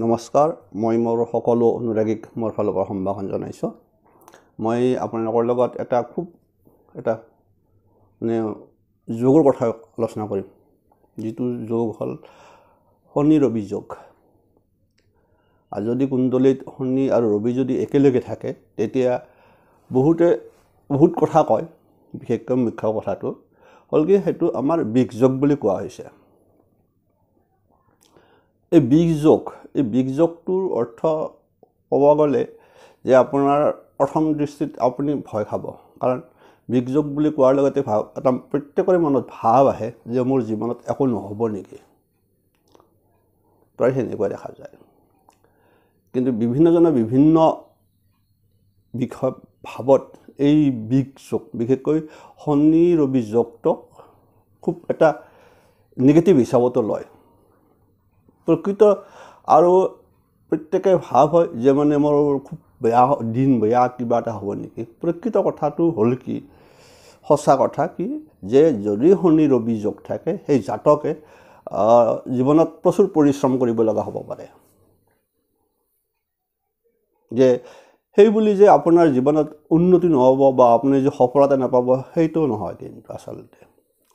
নমস্কাৰ মই মোৰ সকলো অনুৰাগীক মোৰ ফালৰ পৰা সম্ভাষণ জনাইছোঁ মই আপোনালোকৰ লগত এটা খুব এটা মানে যোগৰ কথা আলোচনা কৰিম যিটো যোগ হ'ল শনি ৰবি যোগ আৰু যদি কুণ্ডলীত শনি আৰু ৰবি যদি একেলগে থাকে তেতিয়া বহুতে বহুত কথা কয় বিশেষকৈ মুখ্য কথাটো হ'ল কি সেইটো আমাৰ বিষ যোগ বুলি কোৱা হৈছে এই বীজযোগ এই বীজযোগটোৰ অৰ্থ ক'ব গ'লে যে আপোনাৰ প্ৰথম দৃষ্টিত আপুনি ভয় খাব কাৰণ বীজযোগ বুলি কোৱাৰ লগতে ভাৱ এটা প্ৰত্যেকৰে মনত ভাৱ আহে যে মোৰ জীৱনত একো নহ'ব নেকি প্ৰায় সেনেকুৱা দেখা যায় কিন্তু বিভিন্নজনে বিভিন্ন বিষয় ভাৱত এই বীজযোগ বিশেষকৈ শনি ৰবি যোগটোক খুব এটা নিগেটিভ হিচাপতো লয় প্ৰকৃত আৰু প্ৰত্যেকে ভাৱ হয় যে মানে মোৰ খুব বেয়া দিন বেয়া কিবা এটা হ'ব নেকি প্ৰকৃত কথাটো হ'ল কি সঁচা কথা কি যে যদি শনি ৰবি যোগ থাকে সেই জাতকে জীৱনত প্ৰচুৰ পৰিশ্ৰম কৰিব লগা হ'ব পাৰে যে সেই বুলি যে আপোনাৰ জীৱনত উন্নতি নহ'ব বা আপুনি যে সফলতা নাপাব সেইটো নহয় কিন্তু আচলতে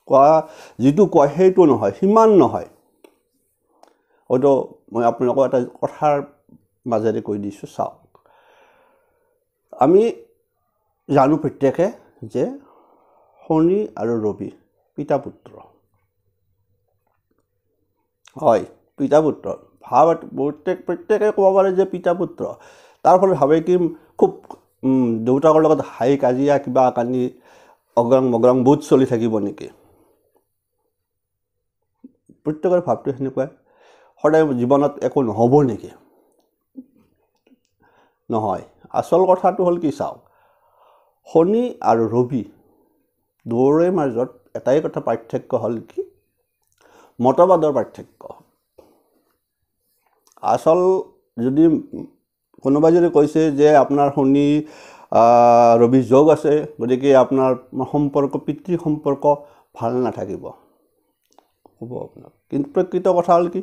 কোৱা যিটো কয় সেইটো নহয় সিমান নহয় হয়তো মই আপোনালোকক এটা কথাৰ মাজেৰে কৈ দিছোঁ চাওক আমি জানো প্ৰত্যেকে যে শনি আৰু ৰবি পিতা পুত্ৰ হয় পিতা পুত্ৰ ভাৱ প্ৰত্যেক প্ৰত্যেকে ক'ব পাৰে যে পিতা পুত্ৰ তাৰ ফলত ভাবে কি খুব দেউতাকৰ লগত হাই কাজিয়া কিবা কানি অগ্ৰং মগ্ৰং বুধ চলি থাকিব নেকি প্ৰত্যেকৰ ভাৱটো সেনেকুৱাই সদায় জীৱনত একো নহ'ব নেকি নহয় আচল কথাটো হ'ল কি চাওক শনি আৰু ৰবি দুয়োৰে মাজত এটাই কথা পাৰ্থক্য হ'ল কি মতবাদৰ পাৰ্থক্য আচল যদি কোনোবাই যদি কৈছে যে আপোনাৰ শনি ৰবি যোগ আছে গতিকে আপোনাৰ সম্পৰ্ক পিতৃ সম্পৰ্ক ভাল নাথাকিব হ'ব আপোনাক কিন্তু প্ৰকৃত কথা হ'ল কি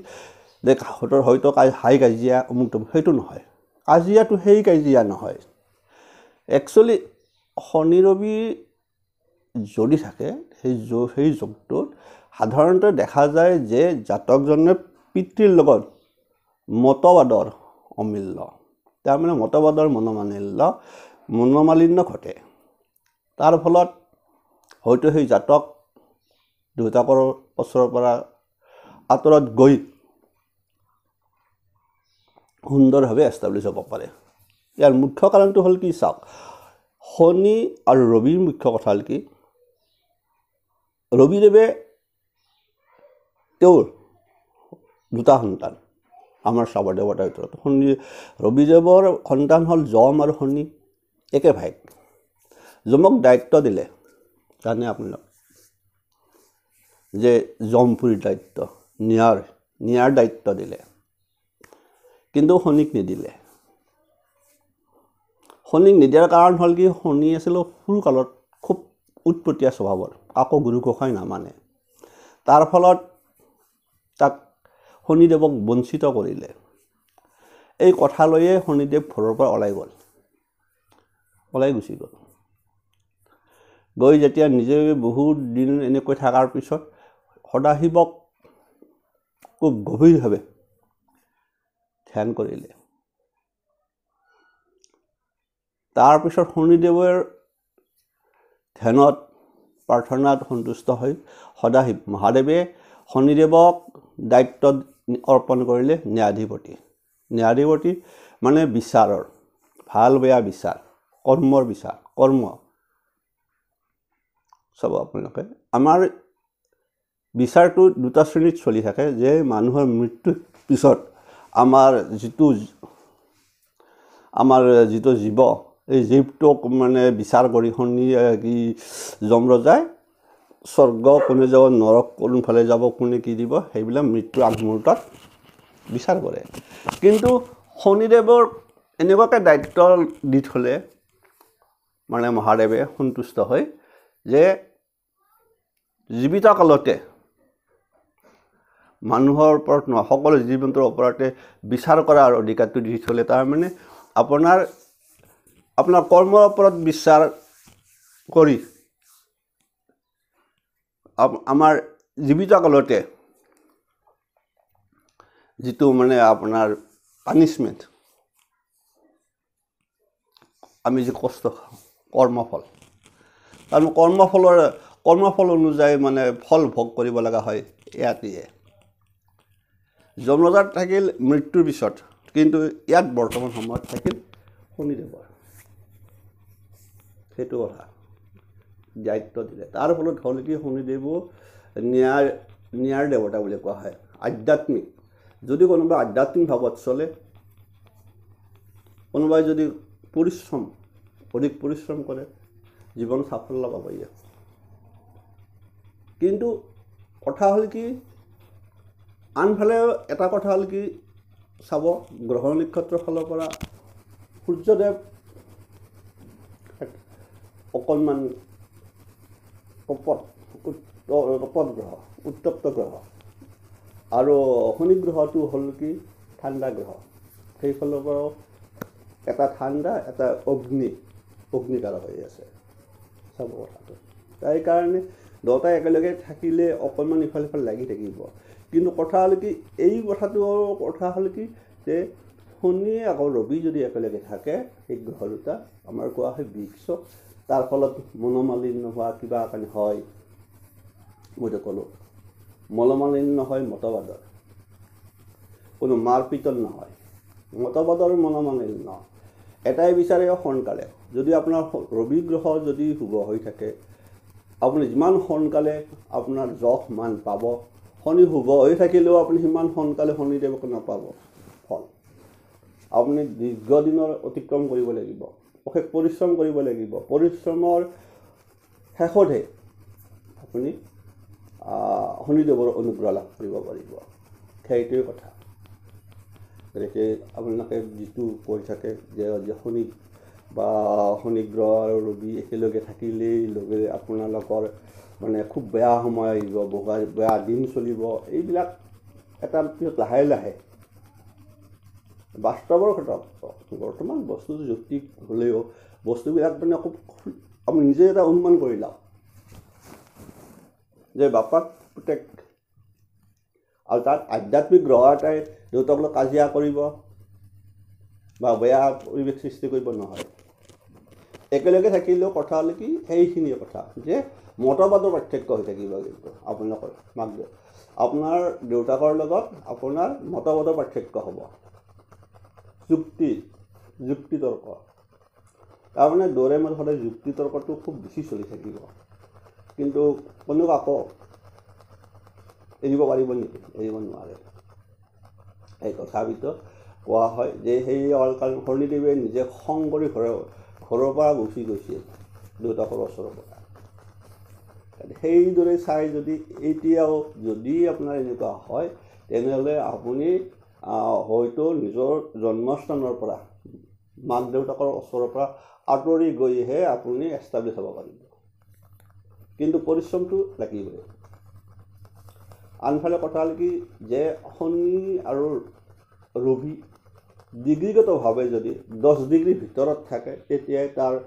যে কাষতৰ হয়তো হাই কাজিয়া অমুক তমুক সেইটো নহয় কাজিয়াটো সেই কাজিয়া নহয় একচুৱেলি শনি ৰবি যদি থাকে সেই য সেই যোগটোত সাধাৰণতে দেখা যায় যে জাতকজনে পিতৃৰ লগত মতবাদৰ অমিল্য তাৰমানে মতবাদৰ মনোমালিল্য মনোমালিন্য ঘটে তাৰ ফলত হয়তো সেই জাতক দেউতাকৰ ওচৰৰ পৰা আঁতৰত গৈ সুন্দৰভাৱে এষ্টাব্লিছ হ'ব পাৰে ইয়াৰ মুখ্য কাৰণটো হ'ল কি চাওক শনি আৰু ৰবিৰ মুখ্য কথা হ'ল কি ৰবিদেৱে তেওঁৰ দুটা সন্তান আমাৰ চাবৰদেৱৰ ভিতৰত শনি ৰবিদেৱৰ সন্তান হ'ল যম আৰু শনি একে ভাই যমক দায়িত্ব দিলে জানে আপোনালোক যে যমপুৰীৰ দায়িত্ব নিয়াৰ নিয়াৰ দায়িত্ব দিলে কিন্তু শনিক নিদিলে শনিক নিদিয়াৰ কাৰণ হ'ল কি শনি আছিলোঁ সৰুকালত খুব উৎপতীয়া স্বভাৱৰ আকৌ গুৰু গোসাঁই নামানে তাৰ ফলত তাক শনিদেৱক বঞ্চিত কৰিলে এই কথা লৈয়ে শনিদেৱ ঘৰৰ পৰা ওলাই গ'ল ওলাই গুচি গ'ল গৈ যেতিয়া নিজে বহুত দিন এনেকৈ থকাৰ পিছত সদাশিৱক খুব গভীৰভাৱে ধ্যান কৰিলে তাৰপিছত শনিদেৱৰ ধ্যানত প্ৰাৰ্থনাত সন্তুষ্ট হৈ সদাশিৱ মহাদেৱে শনিদেৱক দায়িত্ব অৰ্পণ কৰিলে ন্যায়াধিপতি ন্যায়াধিপতি মানে বিচাৰৰ ভাল বেয়া বিচাৰ কৰ্মৰ বিচাৰ কৰ্ম চাব আপোনালোকে আমাৰ বিচাৰটো দুটা শ্ৰেণীত চলি থাকে যে মানুহৰ মৃত্যুৰ পিছত আমাৰ যিটো আমাৰ যিটো জীৱ এই জীৱটোক মানে বিচাৰ কৰি শুনি কি ৰজাই স্বৰ্গ কোনে যাব নৰক কোনফালে যাব কোনে কি দিব সেইবিলাক মৃত্যু আগমুহূৰ্তত বিচাৰ কৰে কিন্তু শনিদেৱৰ এনেকুৱাকৈ দায়িত্ব দি থ'লে মানে মহাদেৱে সন্তুষ্ট হয় যে জীৱিত কালতে মানুহৰ ওপৰত নহয় সকলো জীৱ জন্তুৰ ওপৰতে বিচাৰ কৰাৰ অধিকাৰটো দি থ'লে তাৰমানে আপোনাৰ আপোনাৰ কৰ্মৰ ওপৰত বিচাৰ কৰি আমাৰ জীৱিত কালতে যিটো মানে আপোনাৰ পানিচমেণ্ট আমি যি কষ্ট খাওঁ কৰ্মফল কাৰণ কৰ্মফলৰ কৰ্মফল অনুযায়ী মানে ফল ভোগ কৰিব লগা হয় ইয়াতে যমৰাজাত থাকিল মৃত্যুৰ পিছত কিন্তু ইয়াত বৰ্তমান সময়ত থাকিল শনিদেৱৰ সেইটো কথা দায়িত্ব দিলে তাৰ ফলত হ'ল কি শনিদেৱো নিয়াৰ নিয়াৰ দেৱতা বুলি কোৱা হয় আধ্যাত্মিক যদি কোনোবা আধ্যাত্মিক ভাৱত চলে কোনোবাই যদি পৰিশ্ৰম অধিক পৰিশ্ৰম কৰে জীৱন সাফল্য পাব ইয়াত কিন্তু কথা হ'ল কি আনফালে এটা কথা হ'ল কি চাব গ্ৰহ নক্ষত্ৰৰ ফালৰ পৰা সূৰ্যদেৱ অকণমান কপট কপট গ্ৰহ উত্তপ্ত গ্ৰহ আৰু শনি গ্ৰহটো হ'ল কি ঠাণ্ডা গ্ৰহ সেইফালৰ পৰাও এটা ঠাণ্ডা এটা অগ্নি অগ্নিকাৰ হৈ আছে চাব কথাটো তাৰ কাৰণে দুটা একেলগে থাকিলে অকণমান ইফাল সিফাল লাগি থাকিব কিন্তু কথা হ'ল কি এই কথাটো কথা হ'ল কি যে শনি আকৌ ৰবি যদি একেলগে থাকে সেই গ্ৰহ দুটা আমাৰ কোৱা হয় বৃক্ষ তাৰ ফলত মনোমালিন্য হোৱা কিবা কাৰণে হয় মইতো ক'লোঁ মনোমালিন্য হয় মতবাদৰ কোনো মাৰ পিতল নহয় মতবাদৰ মনোমালিন্য এটাই বিচাৰে সোনকালে যদি আপোনাৰ ৰবি গ্ৰহ যদি শুভ হৈ থাকে আপুনি যিমান সোনকালে আপোনাৰ যশ মান পাব শনি শুভ হৈ থাকিলেও আপুনি সিমান সোনকালে শনিদেৱক নাপাব ফল আপুনি দীৰ্ঘদিনৰ অতিক্ৰম কৰিব লাগিব অশেষ পৰিশ্ৰম কৰিব লাগিব পৰিশ্ৰমৰ শেষতহে আপুনি শনিদেৱৰ অনুগ্ৰহ লাভ কৰিব পাৰিব সেইটোৱে কথা গতিকে আপোনালোকে যিটো কৈ থাকে যে শনি বা শনিগ্ৰহ আৰু ৰবি একেলগে থাকিলেই লগে আপোনালোকৰ মানে খুব বেয়া সময় আহিব বহুত বেয়া দিন চলিব এইবিলাক এটাৰ পিছত লাহে লাহে বাস্তৱৰ ক্ষেত্ৰত বৰ্তমান বস্তু যৌক্তিক হ'লেও বস্তুবিলাক মানে খুব আমি নিজে এটা অনুমান কৰি লওঁ যে বাপাক পুতেক আৰু তাত আধ্যাত্মিক গ্ৰহ এটাই দেউতাক লৈ কাজিয়া কৰিব বা বেয়া পৰিৱেশ সৃষ্টি কৰিব নহয় একেলগে থাকিলেও কথা হ'লে কি সেইখিনিয়ে কথা যে মতবাদৰ পাৰ্থক্য হৈ থাকিব কিন্তু আপোনালোকৰ মাক আপোনাৰ দেউতাকৰ লগত আপোনাৰ মতবাদৰ পাৰ্থক্য হ'ব যুক্তি যুক্তিতৰ্ক তাৰমানে দৌৰে মই সদায় তৰ্কটো খুব বেছি চলি থাকিব কিন্তু কোনো কাকো এৰিব পাৰিব নেকি এৰিব নোৱাৰে এই কথাৰ ভিতৰত কোৱা হয় যে সেই অলকাল শৰণীদেৱে নিজে খং কৰি ঘৰৰ ঘৰৰ পৰা গুচি গৈছিল দেউতাকৰ ওচৰৰ পৰা সেইদৰে চাই যদি এতিয়াও যদি আপোনাৰ এনেকুৱা হয় তেনেহ'লে আপুনি হয়তো নিজৰ জন্মস্থানৰ পৰা মাক দেউতাকৰ ওচৰৰ পৰা আঁতৰি গৈহে আপুনি এষ্টাব্লিছ হ'ব পাৰিব কিন্তু পৰিশ্ৰমটো লাগিবই আনফালে কথা হ'ল কি যে শনি আৰু ৰবি ডিগ্ৰীগতভাৱে যদি দহ ডিগ্ৰীৰ ভিতৰত থাকে তেতিয়াই তাৰ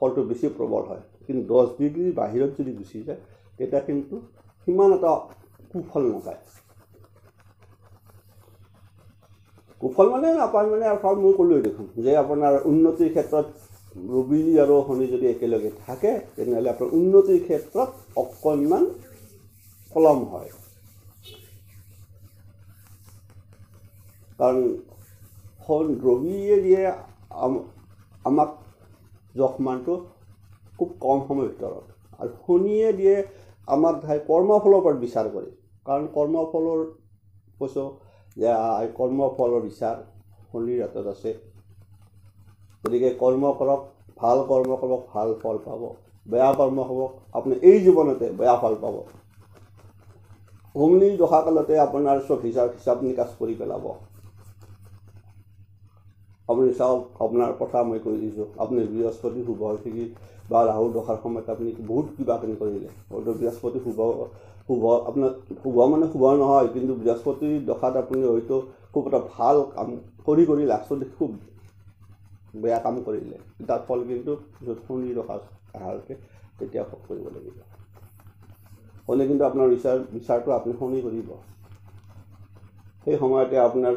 ফলটো বেছি প্ৰবল হয় কিন্তু দহ ডিগ্ৰী বাহিৰত যদি গুচি যায় তেতিয়া কিন্তু সিমান এটা কুফল নাপায় কুফল মানে নাপায় মানে আৰু ফল মই ক'লোৱেই দেখোন যে আপোনাৰ উন্নতিৰ ক্ষেত্ৰত ৰবি আৰু শনি যদি একেলগে থাকে তেনেহ'লে আপোনাৰ উন্নতিৰ ক্ষেত্ৰত অকণমান কলম হয় কাৰণ শন ৰবিয়ে দিয়ে আমাক যশমানটো খুব কম সময়ৰ ভিতৰত আৰু শুনিয়ে দিয়ে আমাৰ ঠাই কৰ্মফলৰ ওপৰত বিচাৰ কৰে কাৰণ কৰ্মফলৰ কৈছোঁ যে কৰ্মফলৰ বিচাৰ শনিৰ হাতত আছে গতিকে কৰ্ম কৰক ভাল কৰ্ম কৰক ভাল ফল পাব বেয়া কৰ্ম কৰক আপুনি এই জীৱনতে বেয়া ফল পাব অগ্নিৰ দশাকালতে আপোনাৰ চব হিচাপ হিচাপ নিকাচ কৰি পেলাব আপুনি চাওক আপোনাৰ কথা মই কৈ দিছোঁ আপুনি বৃহস্পতি শুভ সিঁচি বা ৰাহু দশাৰ সময়ত আপুনি বহুত কিবা কিনি কৰিলে হয়তো বৃহস্পতি শুভ শুভ আপোনাৰ শুভ মানে শুভ নহয় কিন্তু বৃহস্পতি দশাত আপুনি হয়তো খুব এটা ভাল কাম কৰি কৰি লাষ্টত খুব বেয়া কাম কৰিলে তাৰ ফল কিন্তু য'ত শুনি শনি ৰখাকৈ তেতিয়া শোক কৰিব লাগিব শনি কিন্তু আপোনাৰ বিচাৰ বিচাৰটো আপুনি শুনি কৰিব সেই সময়তে আপোনাৰ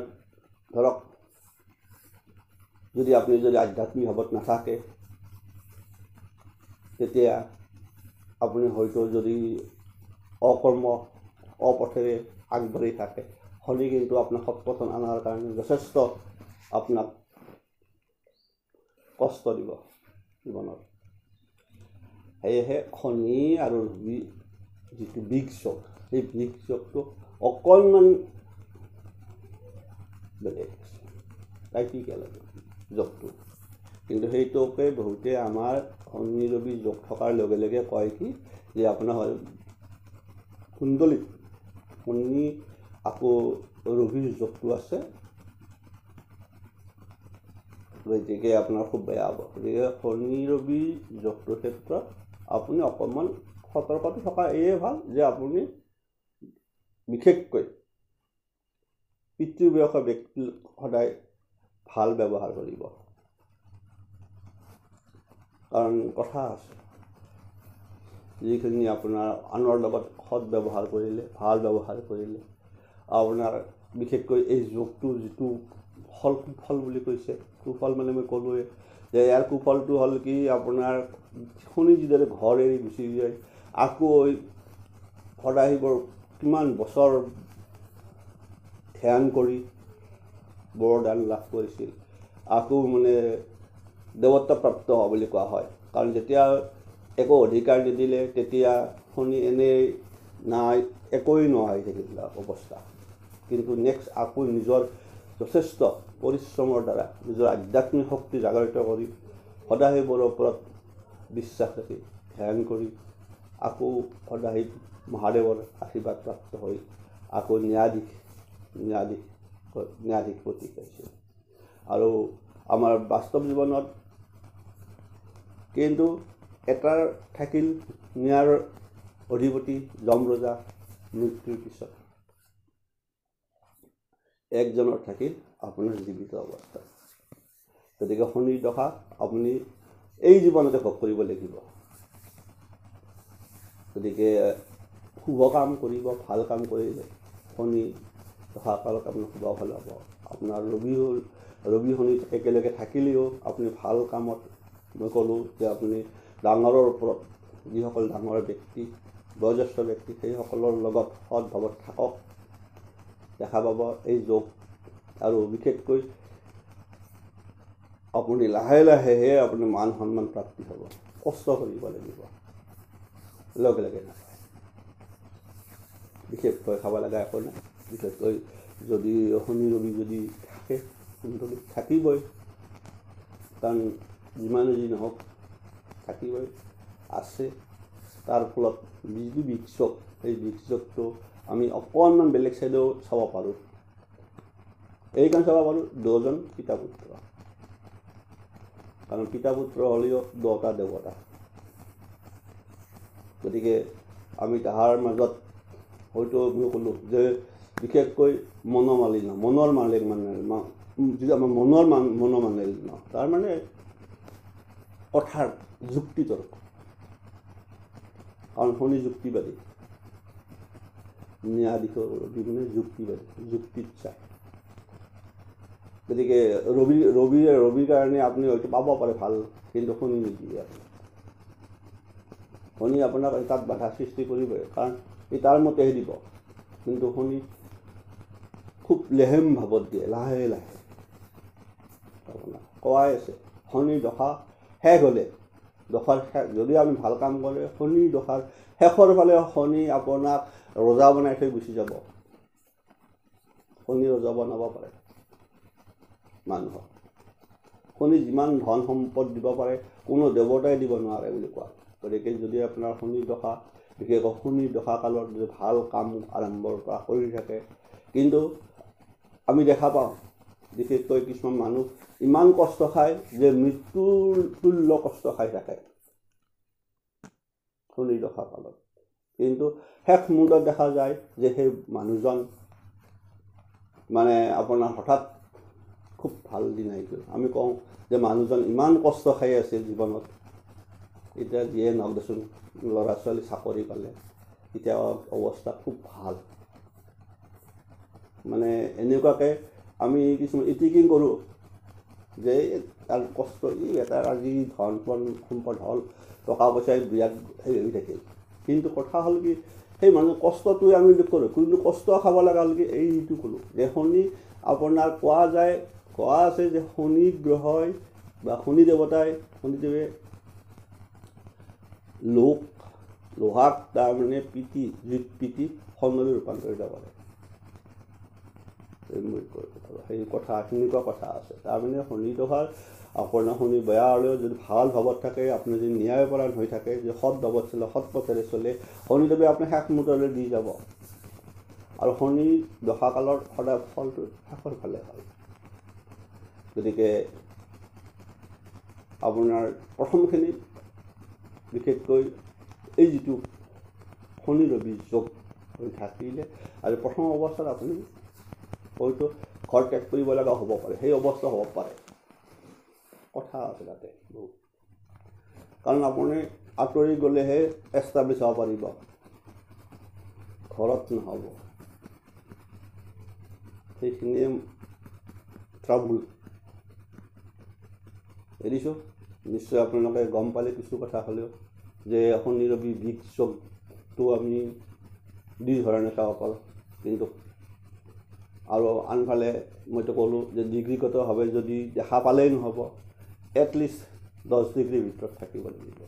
ধৰক যদি আপুনি যদি আধ্যাত্মিক ভাৱত নাথাকে তেতিয়া আপুনি হয়তো যদি অকৰ্ম অপথেৰে আগবাঢ়ি থাকে শনি কিন্তু আপোনাক সৎপথন অনাৰ কাৰণে যথেষ্ট আপোনাক কষ্ট দিব জীৱনত সেয়েহে শনি আৰু ৰবি যিটো বিগ চক সেই বিগ চকটো অকণমান বেলেগ তাই কি লাগে যোগটো কিন্তু সেইটোকে বহুতে আমাৰ অনিৰবী যোগ থকাৰ লগে লগে কয় কি যে আপোনাৰ কুণ্ডলীত কুণ্ডি আকৌ ৰবিৰ যোগটো আছে গতিকে আপোনাৰ খুব বেয়া হ'ব গতিকে শনি ৰবিৰ যোগটোৰ ক্ষেত্ৰত আপুনি অকণমান সতৰ্কটো থকা এয়ে ভাল যে আপুনি বিশেষকৈ পিতৃ বয়সৰ ব্যক্তি সদায় ভাল ব্যৱহাৰ কৰিব কাৰণ কথা আছে যিখিনি আপোনাৰ আনৰ লগত সৎ ব্যৱহাৰ কৰিলে ভাল ব্যৱহাৰ কৰিলে আপোনাৰ বিশেষকৈ এই যোগটো যিটো ফল সুফল বুলি কৈছে সুফল মানে মই ক'লোৱে যে ইয়াৰ সুফলটো হ'ল কি আপোনাৰ শুনি যিদৰে ঘৰ এৰি গুচি যায় আকৌ সদায় সদায় কিমান বছৰ ধ্যান কৰি বৰদান লাভ কৰিছিল আকৌ মানে দেৱত্বপ্ৰাপ্ত হোৱা বুলি কোৱা হয় কাৰণ যেতিয়া একো অধিকাৰ নিদিলে তেতিয়া শুনি এনেই নাই একোৱেই নহয় সেইখিনি অৱস্থা কিন্তু নেক্সট আকৌ নিজৰ যথেষ্ট পৰিশ্ৰমৰ দ্বাৰা নিজৰ আধ্যাত্মিক শক্তি জাগ্ৰত কৰি সদায় মোৰ ওপৰত বিশ্বাস ৰাখি ধ্যান কৰি আকৌ সদায় মহাদেৱৰ আশীৰ্বাদ প্ৰাপ্ত হৈ আকৌ ন্যায়াধীশ ন্যায়াধীশ ন্যায়াধীশ প্ৰতীক পাইছে আৰু আমাৰ বাস্তৱ জীৱনত কিন্তু এটাৰ থাকিল ন্যায়ৰ অধিপতি যম ৰজা মৃত্যুৰ পিছত একজনৰ থাকিল আপোনাৰ জীৱিত অৱস্থা গতিকে শনিৰ দশা আপুনি এই জীৱনতে ভোগ কৰিব লাগিব গতিকে শুভ কাম কৰিব ভাল কাম কৰিলে শনি সহায়কালক আপুনি শুব ভাল আপোনাৰ ৰবি ৰবি শনি একেলগে থাকিলেও আপুনি ভাল কামত মই ক'লোঁ যে আপুনি ডাঙৰৰ ওপৰত যিসকল ডাঙৰ ব্যক্তি বয়োজ্যেষ্ঠ ব্যক্তি সেইসকলৰ লগত সৎভাৱত থাকক দেখা পাব এই যোগ আৰু বিশেষকৈ আপুনি লাহে লাহেহে আপুনি মান সন্মান প্ৰাপ্তি হ'ব কষ্ট কৰিব লাগিব লগে লগে নাপায় বিশেষকৈ খাব লগা একো নাই বিশেষকৈ যদি শনি ৰবি যদি থাকে সুন্দৰ থাকিবই কাৰণ যিমানে যি নহওক থাকিবই আছে তাৰ ফলত যিটো বিক্ষোভ সেই বিক্ষোভটো আমি অকণমান বেলেগ চাইডেও চাব পাৰোঁ এইকাৰণে চাব পাৰোঁ দহজন পিতা পুত্ৰ কাৰণ পিতা পুত্ৰ হ'লেও দহটা দেৱতা গতিকে আমি তাহাৰ মাজত হয়তো মই ক'লোঁ যে বিশেষকৈ মনোমালিন্য মনৰ মালিক মানে যিটো আমাৰ মনৰ মান ন তাৰমানে কথাৰ যুক্তিতৰ্ক কাৰণ শনি যুক্তিবাদী ন্যায়াধীশৰ মানে যুক্তিবাদী যুক্তিত চাই গতিকে ৰবি ৰবি ৰবিৰ কাৰণে আপুনি হয়তো পাব পাৰে ভাল কিন্তু শনি নিদিয়ে আপুনি শনি আপোনাক তাত বাধাৰ সৃষ্টি কৰিবই কাৰণ সি তাৰ মতেহে দিব কিন্তু শনি খুব লেহেম ভাৱত দিয়ে লাহে লাহে কোৱাই আছে শনি দশা শেষ হ'লে দশাৰ শেষ যদি আমি ভাল কাম কৰে শনি দশাৰ শেষৰ ফালে শনি আপোনাক ৰজা বনাই থৈ গুচি যাব শনি ৰজা বনাব পাৰে মানুহক শনি যিমান ধন সম্পদ দিব পাৰে কোনো দেৱতাই দিব নোৱাৰে বুলি কোৱা গতিকে যদি আপোনাৰ শনি দশা বিশেষকৈ শনি দশাকালত যদি ভাল কাম আৰম্ভৰ পৰা কৰি থাকে কিন্তু আমি দেখা পাওঁ বিশেষকৈ কিছুমান মানুহ ইমান কষ্ট খায় যে মৃত্যুৰ তুল্য কষ্ট খাই থাকে শুনি ৰখা কালত কিন্তু শেষ মুহূৰ্তত দেখা যায় যে সেই মানুহজন মানে আপোনাৰ হঠাৎ খুব ভাল দিন দিনাইটো আমি কওঁ যে মানুহজন ইমান কষ্ট খাই আছে জীৱনত এতিয়া যিয়ে নহওক দেচোন ল'ৰা ছোৱালী চাকৰি পালে এতিয়া অৱস্থা খুব ভাল মানে এনেকুৱাকৈ আমি কিছুমান ইটিকিং কৰোঁ যে তাৰ কষ্ট ই এটাৰ আজি ধন পন সম্পদ হ'ল টকা পইচাই বিৰাট হেৰি হৈ থাকিল কিন্তু কথা হ'ল কি সেই মানুহ কষ্টটোৱে আমি কৰোঁ কিন্তু কষ্ট খাব লগা হ'লে এই সেইটো ক'লোঁ যে শনি আপোনাৰ কোৱা যায় কোৱা আছে যে শনি গ্ৰহই বা শনি দেৱতাই শনিদেৱে লোক লোহাক তাৰমানে প্ৰীতি যি প্ৰীতি সন্মলৈ ৰূপান্তৰিত কৰে সেই কথা এনেকুৱা কথা আছে তাৰমানে শনি দহাৰ আপোনাৰ শনি বেয়া হ'লেও যদি ভাল ভাৱত থাকে আপুনি যদি ন্যায়পৰায়ণ হৈ থাকে যে সৎ ভাৱত চলে সৎ পথেৰে চলে শনিদেৱে আপুনি শেষ মুহূৰ্তলৈ দি যাব আৰু শনি দশাকালত সদায় ফলটো শেষৰ ফালে হয় গতিকে আপোনাৰ প্ৰথমখিনি বিশেষকৈ এই যিটো শনি ৰবি যোগ থাকিলে আৰু প্ৰথম অৱস্থাত আপুনি হয়তো ঘৰ ত্যাগ কৰিব লগা হ'ব পাৰে সেই অৱস্থা হ'ব পাৰে কথা আছে তাতে কাৰণ আপুনি আঁতৰি গ'লেহে এষ্টাব্লিছ হ'ব পাৰিব ঘৰত নহ'ব সেইখিনিয়ে ট্ৰাবুল এৰিছোঁ নিশ্চয় আপোনালোকে গম পালে কিছু কথা হ'লেও যে শনি ৰবি বিষ চবটো আমি দুই ধৰণে চাব পাৰোঁ কিন্তু আৰু আনফালে মইতো ক'লোঁ যে ডিগ্ৰীগতভাৱে যদি দেখা পালেই নহ'ব এটলিষ্ট দহ ডিগ্ৰীৰ ভিতৰত থাকিব লাগিব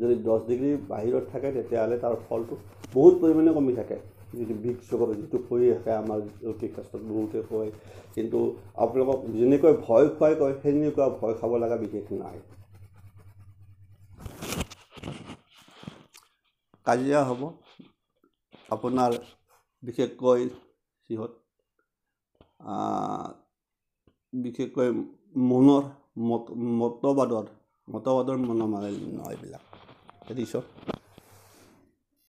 যদি দহ ডিগ্ৰী বাহিৰত থাকে তেতিয়াহ'লে তাৰ ফলটো বহুত পৰিমাণে কমি থাকে যিটো বিষ চোকৰ যিটো কৰি থাকে আমাৰ যৌতিকাস্ত্ৰত বহুতে কয় কিন্তু আপোনালোকক যেনেকৈ ভয় খুৱাই কয় সেনেকুৱা ভয় খাব লগা বিশেষ নাই কাজিয়া হ'ব আপোনাৰ বিশেষকৈ সিহঁত বিশেষকৈ মনৰ মত মতবাদৰ মতবাদৰ মনৰ মানে নহয় এইবিলাক এৰিছোঁ